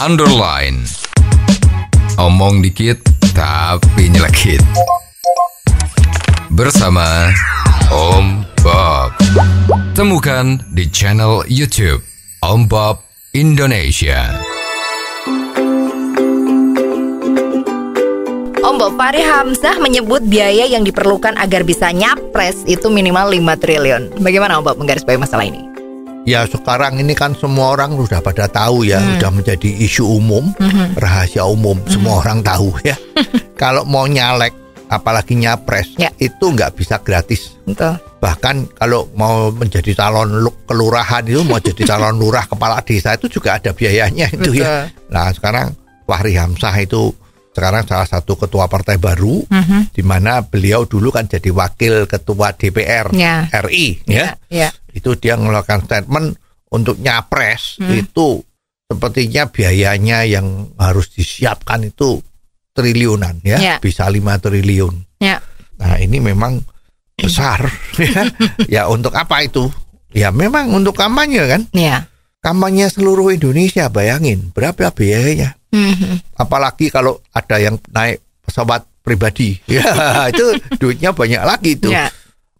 underline. Omong dikit tapi nyelekit. Bersama Om Bob. Temukan di channel YouTube Om Bob Indonesia. Om Bob Fahri Hamzah menyebut biaya yang diperlukan agar bisa nyapres itu minimal 5 triliun. Bagaimana Om Bob menggarisbawahi masalah ini? ya sekarang ini kan semua orang sudah pada tahu ya, hmm. sudah menjadi isu umum, hmm. rahasia umum, hmm. semua orang tahu ya. Kalau mau nyalek, apalagi nyapres, ya. itu nggak bisa gratis. Betul. Bahkan kalau mau menjadi calon kelurahan itu mau jadi calon lurah kepala desa itu juga ada biayanya itu ya. Betul. ya. Nah sekarang Fahri Hamzah itu sekarang salah satu ketua partai baru, uh hmm. -huh. di mana beliau dulu kan jadi wakil ketua DPR yeah. RI, ya. yeah. Ya, ya itu dia mengeluarkan statement untuk nyapres hmm. itu sepertinya biayanya yang harus disiapkan itu triliunan ya, ya. bisa lima triliun. Ya. Nah ini memang besar ya. ya untuk apa itu? Ya memang untuk kampanye kan. Ya. Kampanye seluruh Indonesia bayangin berapa biayanya? Hmm. Apalagi kalau ada yang naik pesawat pribadi ya itu duitnya banyak lagi itu. Ya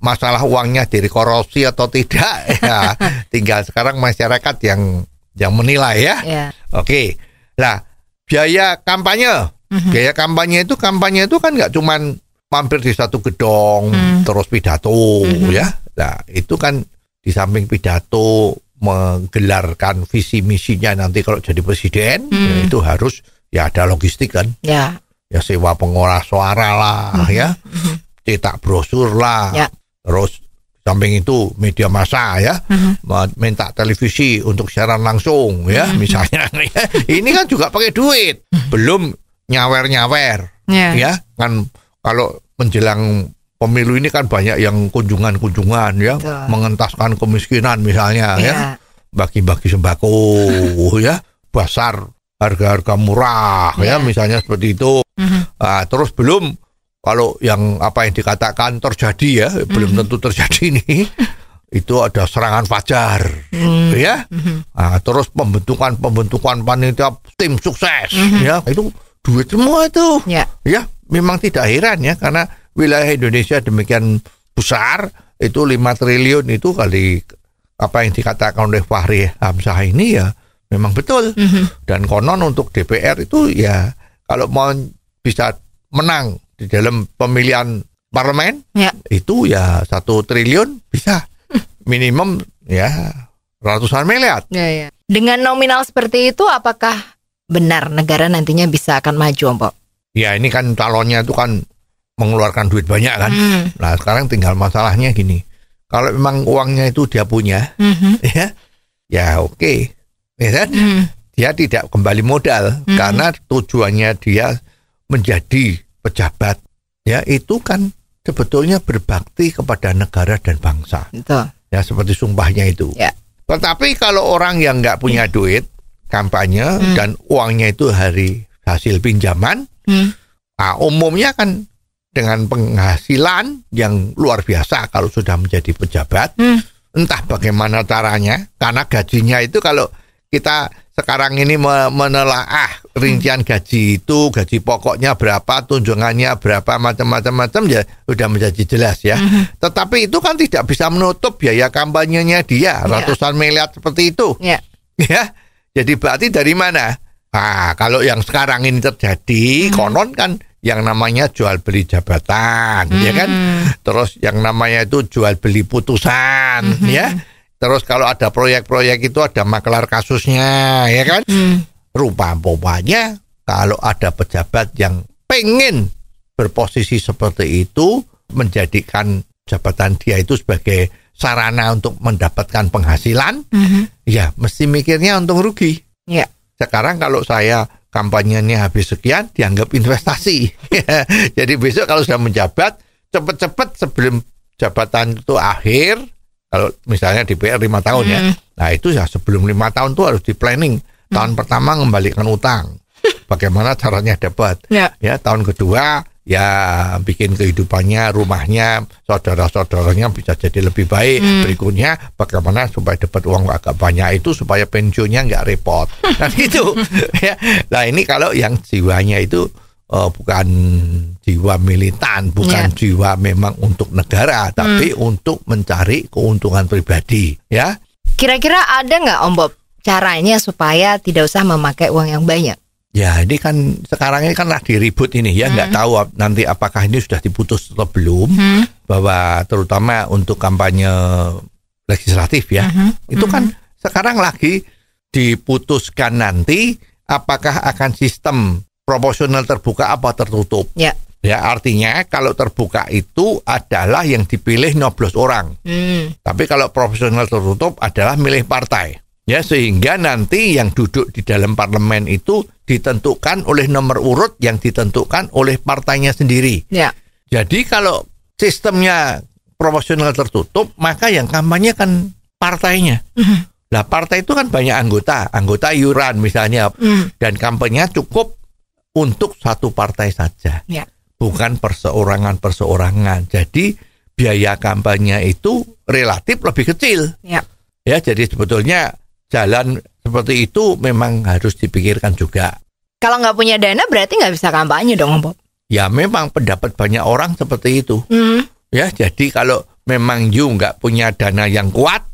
masalah uangnya dari korupsi atau tidak ya tinggal sekarang masyarakat yang yang menilai ya. Yeah. Oke. Nah, biaya kampanye. Mm-hmm. Biaya kampanye itu kampanye itu kan nggak cuman mampir di satu gedong mm. terus pidato mm-hmm. ya. Nah, itu kan di samping pidato menggelarkan visi misinya nanti kalau jadi presiden mm. itu harus ya ada logistik kan. Ya. Yeah. Ya sewa pengolah suara lah mm-hmm. ya. Mhm. Cetak brosur lah, ya terus samping itu media massa ya uh-huh. minta televisi untuk siaran langsung ya uh-huh. misalnya ya, ini kan juga pakai duit belum nyawer nyawer yeah. ya kan kalau menjelang pemilu ini kan banyak yang kunjungan kunjungan ya Betul. mengentaskan kemiskinan misalnya yeah. ya iya. bagi-bagi sembako ya pasar harga-harga murah yeah. ya iya. misalnya seperti itu uh-huh. nah, terus belum kalau yang apa yang dikatakan terjadi ya mm -hmm. belum mhm. tentu terjadi ini itu ada serangan fajar mm -hmm. ya mhm. nah, terus pembentukan pembentukan panitia tim sukses mm -hmm. ya itu duit semua itu yeah. ya memang tidak heran ya karena wilayah Indonesia demikian besar itu 5 triliun itu kali apa yang dikatakan oleh Fahri Hamzah ini ya memang betul mm -hmm. dan konon untuk DPR itu ya kalau mau bisa menang di dalam pemilihan parlemen ya. itu ya satu triliun bisa minimum ya ratusan miliar. Ya, ya. Dengan nominal seperti itu apakah benar negara nantinya bisa akan maju, Mbok? Ya ini kan calonnya itu kan mengeluarkan duit banyak kan. Hmm. Nah sekarang tinggal masalahnya gini, kalau memang uangnya itu dia punya, hmm. ya, ya oke, okay. ya kan? Hmm. Dia tidak kembali modal hmm. karena tujuannya dia menjadi pejabat ya itu kan sebetulnya berbakti kepada negara dan bangsa. Betul. Ya seperti sumpahnya itu. Ya. Tetapi kalau orang yang nggak punya hmm. duit kampanye hmm. dan uangnya itu hari hasil pinjaman, hmm. nah, umumnya kan dengan penghasilan yang luar biasa kalau sudah menjadi pejabat, hmm. entah bagaimana caranya karena gajinya itu kalau kita sekarang ini menelaah rincian gaji itu gaji pokoknya berapa tunjungannya berapa macam-macam macam ya sudah menjadi jelas ya hmm tetapi itu kan tidak bisa menutup biaya kampanyenya dia iya. ratusan miliar seperti itu yeah. ya jadi berarti dari mana nah kalau yang sekarang ini terjadi hmm konon kan yang namanya jual beli jabatan hmm ya kan mm-hmm. terus yang namanya itu jual beli putusan hmm ya terus kalau ada proyek-proyek itu ada maklar kasusnya ya kan mm. Rupa-rupanya kalau ada pejabat yang pengen berposisi seperti itu menjadikan jabatan dia itu sebagai sarana untuk mendapatkan penghasilan, mm -hmm. ya mesti mikirnya untung rugi. ya Sekarang kalau saya kampanyenya habis sekian dianggap investasi. Jadi besok kalau sudah menjabat cepat-cepat sebelum jabatan itu akhir kalau misalnya DPR lima tahun mm. ya. Mhm. Nah, itu ya sebelum lima tahun tuh harus di planning Tahun hmm. pertama mengembalikan utang. Bagaimana caranya dapat? Ya. ya, tahun kedua ya bikin kehidupannya, rumahnya, saudara-saudaranya bisa jadi lebih baik. Hmm. Berikutnya bagaimana supaya dapat uang agak banyak itu supaya pensiunnya nggak repot. Nah itu. ya. Nah ini kalau yang jiwanya itu uh, bukan jiwa militan, bukan yeah. jiwa memang untuk negara, tapi hmm. untuk mencari keuntungan pribadi, ya. Kira-kira ada nggak Om Bob caranya supaya tidak usah memakai uang yang banyak. Ya, ini kan sekarang ini kan lagi ribut ini ya, nggak hmm. tahu nanti apakah ini sudah diputus atau belum hmm. bahwa terutama untuk kampanye legislatif ya. Hmm. hmm. Itu kan hmm. sekarang lagi diputuskan nanti apakah akan sistem proporsional terbuka apa tertutup. Ya. Ya, artinya kalau terbuka itu adalah yang dipilih 15 orang. Hmm. Tapi kalau proporsional tertutup adalah milih partai ya sehingga nanti yang duduk di dalam parlemen itu ditentukan oleh nomor urut yang ditentukan oleh partainya sendiri. Ya. Jadi kalau sistemnya proporsional tertutup, maka yang kampanye kan partainya. Nah, partai itu kan banyak anggota, anggota iuran misalnya, uh-huh. dan kampanye cukup untuk satu partai saja, ya. bukan perseorangan perseorangan. Jadi biaya kampanye itu relatif lebih kecil. Ya, ya jadi sebetulnya jalan seperti itu memang harus dipikirkan juga. Kalau nggak punya dana berarti nggak bisa kampanye dong, Bob? Ya memang pendapat banyak orang seperti itu. Hmm. Ya jadi kalau memang you nggak punya dana yang kuat,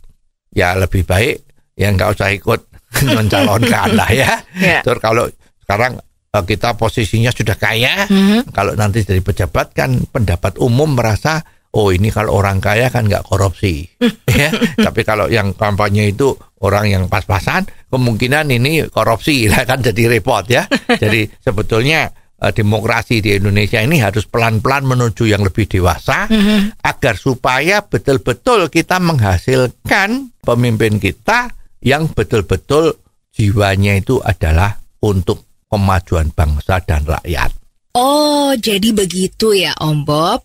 ya lebih baik yang nggak usah ikut mencalonkan lah ya. yeah. Terus kalau sekarang eh, kita posisinya sudah kaya, mm -hmm. kalau nanti jadi pejabat kan pendapat umum merasa oh ini kalau orang kaya kan nggak korupsi ya tapi kalau yang kampanye itu orang yang pas-pasan kemungkinan ini korupsi lah kan jadi repot ya jadi sebetulnya eh, demokrasi di Indonesia ini harus pelan-pelan menuju yang lebih dewasa mm-hmm. agar supaya betul-betul kita menghasilkan pemimpin kita yang betul-betul jiwanya itu adalah untuk kemajuan bangsa dan rakyat. Oh, jadi begitu ya Om Bob.